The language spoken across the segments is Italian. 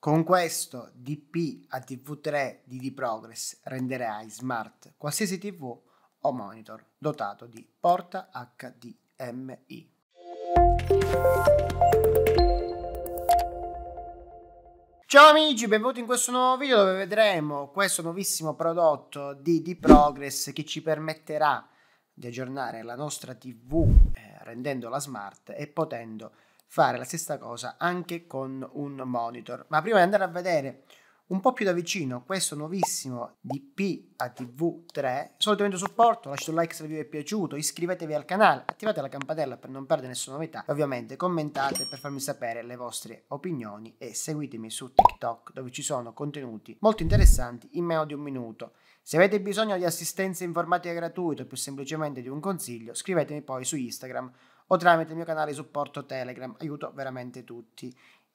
Con questo DP a TV3 di D-Progress renderai smart qualsiasi TV o monitor dotato di porta HDMI. Ciao amici, benvenuti in questo nuovo video dove vedremo questo nuovissimo prodotto di D-Progress che ci permetterà di aggiornare la nostra TV eh, rendendola smart e potendo fare la stessa cosa anche con un monitor. Ma prima di andare a vedere un po' più da vicino questo nuovissimo DP atv 3 solitamente supporto, lasciate un like se vi è piaciuto, iscrivetevi al canale, attivate la campanella per non perdere nessuna novità e ovviamente commentate per farmi sapere le vostre opinioni e seguitemi su TikTok dove ci sono contenuti molto interessanti in meno di un minuto. Se avete bisogno di assistenza informatica gratuita o più semplicemente di un consiglio, scrivetemi poi su Instagram o tramite il mio canale di supporto Telegram. Aiuto veramente tutti.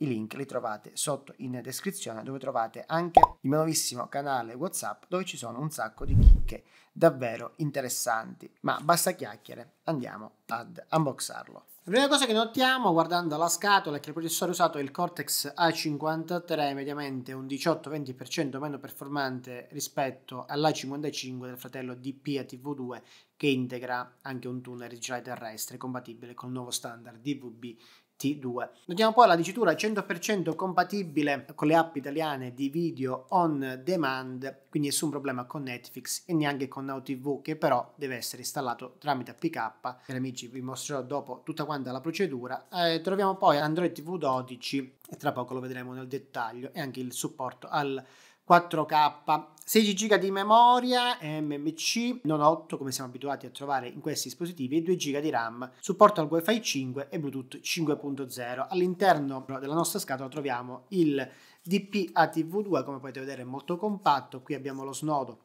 I link li trovate sotto in descrizione dove trovate anche il mio nuovissimo canale WhatsApp dove ci sono un sacco di chicche davvero interessanti. Ma basta chiacchiere, andiamo ad unboxarlo. La prima cosa che notiamo guardando la scatola è che il processore usato è il Cortex A53, mediamente un 18-20% meno performante rispetto all'A55 del fratello DP ATV2 che integra anche un tunnel DJI terrestre compatibile col nuovo standard DVB T2. Notiamo poi la dicitura 100% compatibile con le app italiane di video on demand, quindi nessun problema con Netflix e neanche con Now TV che però deve essere installato tramite APK. Cari amici vi mostrerò dopo tutta quanta la procedura. Eh, troviamo poi Android TV 12 e tra poco lo vedremo nel dettaglio e anche il supporto al 4K, 16 GB di memoria MMC, non 8 come siamo abituati a trovare in questi dispositivi, e 2 GB di RAM, supporto al WiFi 5 e Bluetooth 5.0. All'interno della nostra scatola troviamo il DP ATV2, come potete vedere è molto compatto, qui abbiamo lo snodo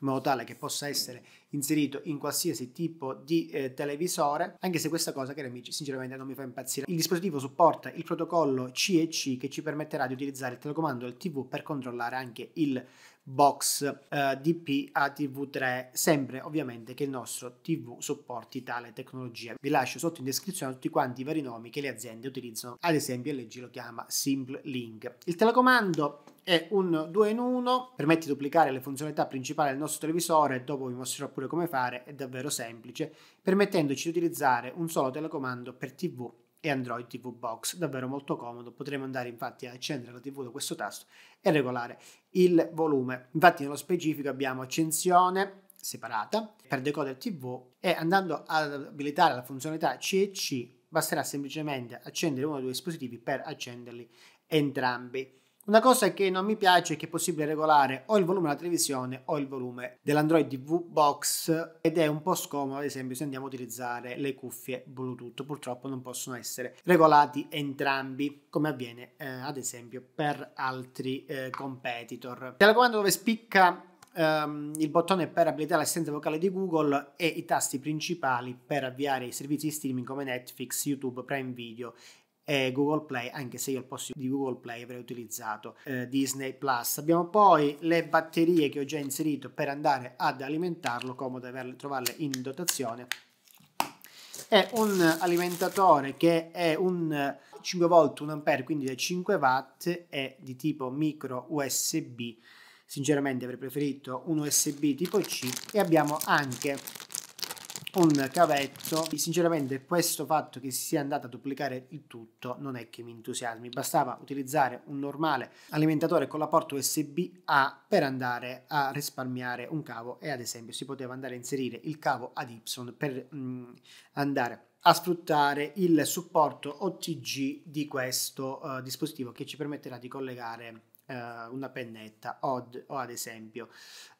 in modo tale che possa essere inserito in qualsiasi tipo di eh, televisore, anche se questa cosa, cari amici, sinceramente non mi fa impazzire. Il dispositivo supporta il protocollo CEC che ci permetterà di utilizzare il telecomando del TV per controllare anche il box eh, DP a TV3, sempre ovviamente che il nostro TV supporti tale tecnologia. Vi lascio sotto in descrizione tutti quanti i vari nomi che le aziende utilizzano, ad esempio LG lo chiama Simple Link. Il telecomando è un 2 in 1, permette di duplicare le funzionalità principali del nostro televisore, dopo vi mostrerò pure come fare, è davvero semplice, permettendoci di utilizzare un solo telecomando per TV e Android TV Box, davvero molto comodo, potremo andare infatti a accendere la TV da questo tasto e regolare il volume. Infatti nello specifico abbiamo accensione separata per decoder TV e andando ad abilitare la funzionalità CEC basterà semplicemente accendere uno dei due dispositivi per accenderli entrambi. Una cosa che non mi piace è che è possibile regolare o il volume della televisione o il volume dell'Android TV Box ed è un po' scomodo ad esempio se andiamo a utilizzare le cuffie Bluetooth, purtroppo non possono essere regolati entrambi come avviene eh, ad esempio per altri eh, competitor. Telecomando dove spicca Um, il bottone per abilitare l'assistente vocale di Google e i tasti principali per avviare i servizi di streaming come Netflix, YouTube, Prime Video e Google Play, anche se io il posto di Google Play avrei utilizzato eh, Disney Plus. Abbiamo poi le batterie che ho già inserito per andare ad alimentarlo, comodo averle, trovarle in dotazione. È un alimentatore che è un 5 v 1 a quindi da 5 w è di tipo micro USB sinceramente avrei preferito un USB tipo C e abbiamo anche un cavetto sinceramente questo fatto che si sia andato a duplicare il tutto non è che mi entusiasmi bastava utilizzare un normale alimentatore con la porta usb a per andare a risparmiare un cavo e ad esempio si poteva andare a inserire il cavo ad y per mm, andare a sfruttare il supporto OTG di questo uh, dispositivo che ci permetterà di collegare eh, una pennetta od, o ad esempio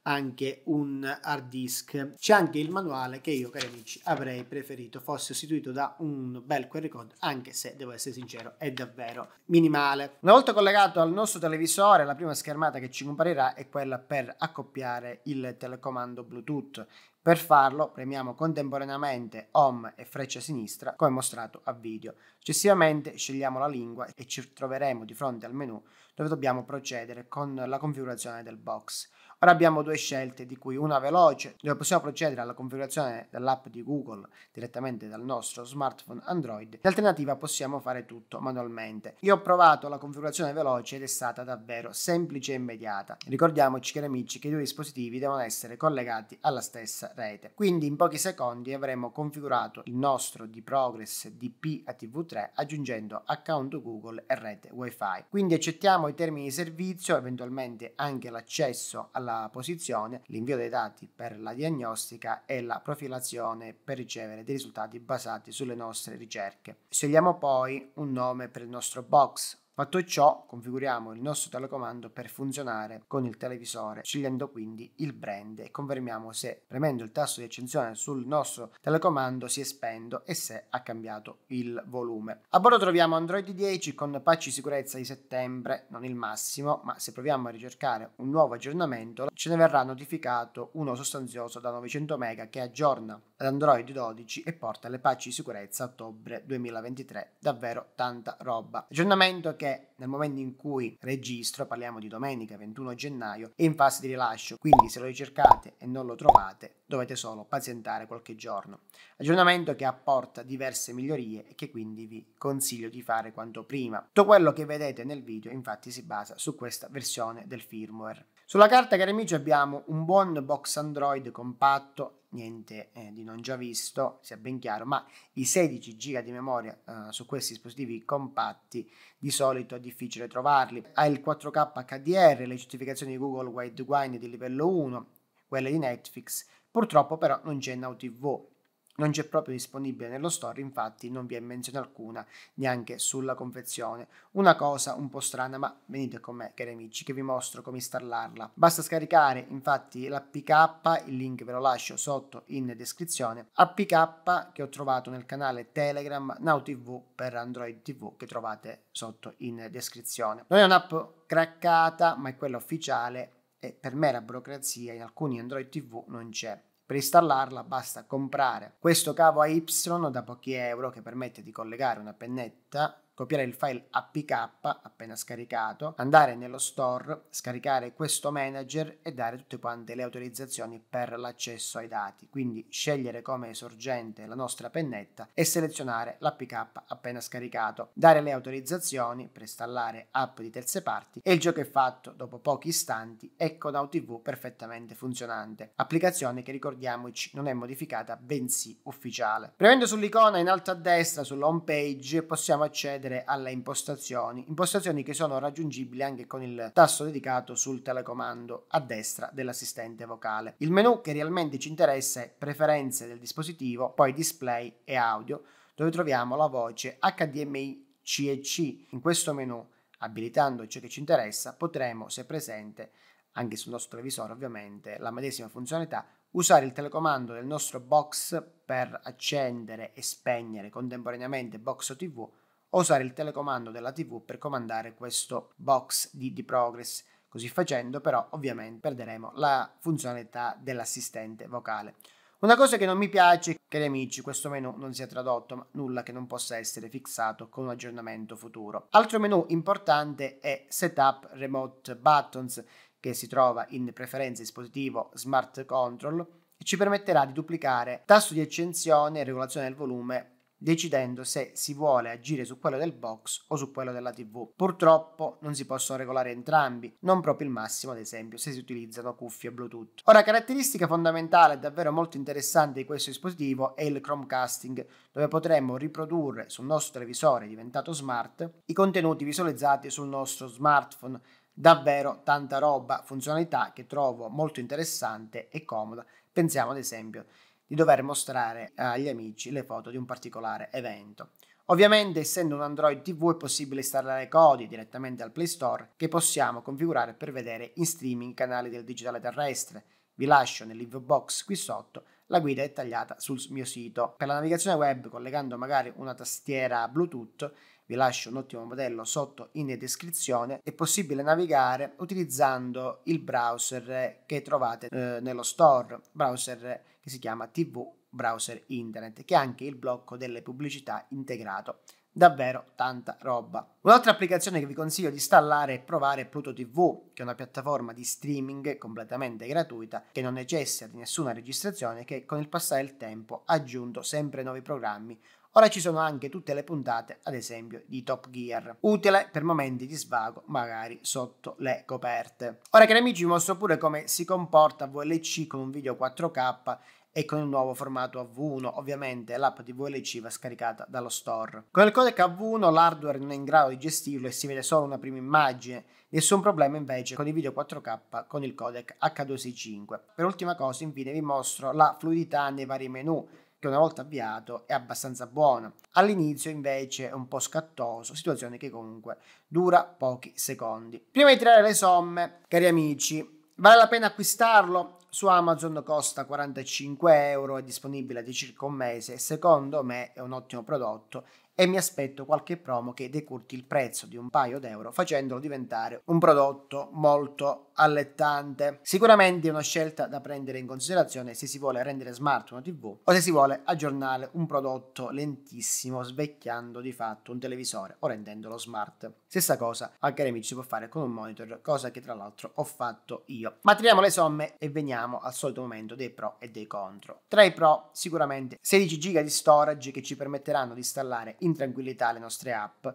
anche un hard disk. C'è anche il manuale che io, cari amici, avrei preferito fosse sostituito da un bel QR code, anche se devo essere sincero, è davvero minimale. Una volta collegato al nostro televisore, la prima schermata che ci comparirà è quella per accoppiare il telecomando Bluetooth. Per farlo premiamo contemporaneamente Home e freccia sinistra come mostrato a video. Successivamente scegliamo la lingua e ci troveremo di fronte al menu dove dobbiamo procedere con la configurazione del box. Ora abbiamo due scelte, di cui una veloce, dove possiamo procedere alla configurazione dell'app di Google direttamente dal nostro smartphone Android. L'alternativa possiamo fare tutto manualmente. Io ho provato la configurazione veloce ed è stata davvero semplice e immediata. Ricordiamoci cari amici che i due dispositivi devono essere collegati alla stessa rete. Quindi in pochi secondi avremo configurato il nostro di Progress DP a TV3 aggiungendo account Google e rete WiFi. Quindi accettiamo i termini di servizio, eventualmente anche l'accesso alla la posizione, l'invio dei dati per la diagnostica e la profilazione per ricevere dei risultati basati sulle nostre ricerche. Scegliamo poi un nome per il nostro box Fatto ciò, configuriamo il nostro telecomando per funzionare con il televisore, scegliendo quindi il brand e confermiamo se premendo il tasto di accensione sul nostro telecomando si è spento e se ha cambiato il volume. A bordo troviamo Android 10 con patch di sicurezza di settembre, non il massimo, ma se proviamo a ricercare un nuovo aggiornamento ce ne verrà notificato uno sostanzioso da 900 MB che aggiorna ad Android 12 e porta le patch di sicurezza a ottobre 2023. Davvero tanta roba. Aggiornamento che perché nel momento in cui registro, parliamo di domenica 21 gennaio, è in fase di rilascio, quindi se lo ricercate e non lo trovate dovete solo pazientare qualche giorno. Aggiornamento che apporta diverse migliorie e che quindi vi consiglio di fare quanto prima. Tutto quello che vedete nel video infatti si basa su questa versione del firmware. Sulla carta, cari amici, abbiamo un buon box Android compatto niente eh, di non già visto, sia ben chiaro, ma i 16 giga di memoria eh, su questi dispositivi compatti di solito è difficile trovarli. Ha il 4K HDR, le certificazioni di Google Widewine di livello 1, quelle di Netflix, purtroppo però non c'è Now TV non c'è proprio disponibile nello store, infatti non vi è menzione alcuna neanche sulla confezione. Una cosa un po' strana, ma venite con me, cari amici, che vi mostro come installarla. Basta scaricare infatti la PK, il link ve lo lascio sotto in descrizione, APK che ho trovato nel canale Telegram Now TV per Android TV che trovate sotto in descrizione. Non è un'app craccata, ma è quella ufficiale e per mera burocrazia in alcuni Android TV non c'è. Per installarla basta comprare questo cavo AY da pochi euro che permette di collegare una pennetta copiare il file apk appena scaricato, andare nello store, scaricare questo manager e dare tutte quante le autorizzazioni per l'accesso ai dati, quindi scegliere come sorgente la nostra pennetta e selezionare l'apk appena scaricato, dare le autorizzazioni per installare app di terze parti e il gioco è fatto dopo pochi istanti e con AuTV perfettamente funzionante, applicazione che ricordiamoci non è modificata bensì ufficiale. Premendo sull'icona in alto a destra sulla home page possiamo accedere accedere alle impostazioni, impostazioni che sono raggiungibili anche con il tasto dedicato sul telecomando a destra dell'assistente vocale. Il menu che realmente ci interessa è preferenze del dispositivo, poi display e audio, dove troviamo la voce HDMI CEC. In questo menu, abilitando ciò che ci interessa, potremo, se presente, anche sul nostro televisore ovviamente, la medesima funzionalità, usare il telecomando del nostro box per accendere e spegnere contemporaneamente box o tv o usare il telecomando della TV per comandare questo box di, d progress. Così facendo però ovviamente perderemo la funzionalità dell'assistente vocale. Una cosa che non mi piace, cari amici, questo menu non sia tradotto, ma nulla che non possa essere fissato con un aggiornamento futuro. Altro menu importante è Setup Remote Buttons, che si trova in preferenze dispositivo Smart Control, e ci permetterà di duplicare tasto di accensione e regolazione del volume decidendo se si vuole agire su quello del box o su quello della TV. Purtroppo non si possono regolare entrambi, non proprio il massimo ad esempio se si utilizzano cuffie Bluetooth. Ora, caratteristica fondamentale e davvero molto interessante di questo dispositivo è il Chromecasting, dove potremmo riprodurre sul nostro televisore diventato smart i contenuti visualizzati sul nostro smartphone. Davvero tanta roba, funzionalità che trovo molto interessante e comoda. Pensiamo ad esempio di dover mostrare agli amici le foto di un particolare evento. Ovviamente, essendo un Android TV, è possibile installare codi direttamente al Play Store che possiamo configurare per vedere in streaming i canali del digitale terrestre. Vi lascio nell'info box qui sotto la guida è tagliata sul mio sito. Per la navigazione web, collegando magari una tastiera Bluetooth, vi lascio un ottimo modello sotto in descrizione, è possibile navigare utilizzando il browser che trovate eh, nello store, browser che si chiama TV Browser Internet, che è anche il blocco delle pubblicità integrato. Davvero tanta roba. Un'altra applicazione che vi consiglio di installare e provare è Pluto TV, che è una piattaforma di streaming completamente gratuita che non necessita di nessuna registrazione e che con il passare del tempo ha aggiunto sempre nuovi programmi Ora ci sono anche tutte le puntate, ad esempio, di Top Gear, utile per momenti di svago, magari sotto le coperte. Ora, cari amici, vi mostro pure come si comporta VLC con un video 4K e con il nuovo formato AV1. Ovviamente l'app di VLC va scaricata dallo store. Con il codec AV1 l'hardware non è in grado di gestirlo e si vede solo una prima immagine. Nessun problema invece con i video 4K con il codec H265. Per ultima cosa infine vi mostro la fluidità nei vari menu che una volta avviato è abbastanza buono. All'inizio invece è un po' scattoso, situazione che comunque dura pochi secondi. Prima di tirare le somme, cari amici, vale la pena acquistarlo? su Amazon costa 45 euro, è disponibile di circa un mese secondo me è un ottimo prodotto e mi aspetto qualche promo che decurti il prezzo di un paio d'euro facendolo diventare un prodotto molto allettante. Sicuramente è una scelta da prendere in considerazione se si vuole rendere smart una TV o se si vuole aggiornare un prodotto lentissimo svecchiando di fatto un televisore o rendendolo smart. Stessa cosa, a cari amici, si può fare con un monitor, cosa che tra l'altro ho fatto io. Ma tiriamo le somme e veniamo al solito momento dei pro e dei contro. Tra i pro sicuramente 16 GB di storage che ci permetteranno di installare in tranquillità le nostre app,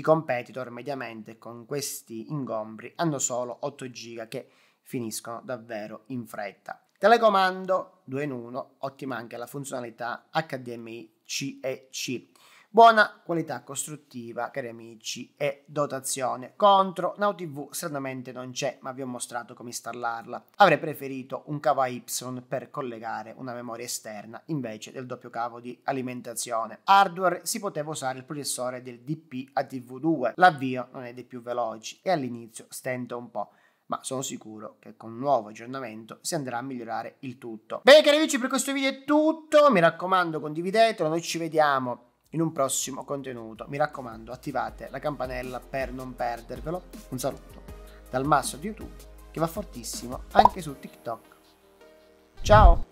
i competitor mediamente con questi ingombri hanno solo 8 giga che finiscono davvero in fretta. Telecomando 2 in 1, ottima anche la funzionalità HDMI CEC. Buona qualità costruttiva, cari amici, e dotazione. Contro Now TV stranamente non c'è, ma vi ho mostrato come installarla. Avrei preferito un cavo Y per collegare una memoria esterna invece del doppio cavo di alimentazione. Hardware si poteva usare il processore del DP ATV2. L'avvio non è dei più veloci e all'inizio stenta un po' ma sono sicuro che con un nuovo aggiornamento si andrà a migliorare il tutto. Bene cari amici per questo video è tutto, mi raccomando condividetelo, noi ci vediamo in un prossimo contenuto. Mi raccomando, attivate la campanella per non perdervelo. Un saluto dal masso di YouTube che va fortissimo anche su TikTok. Ciao!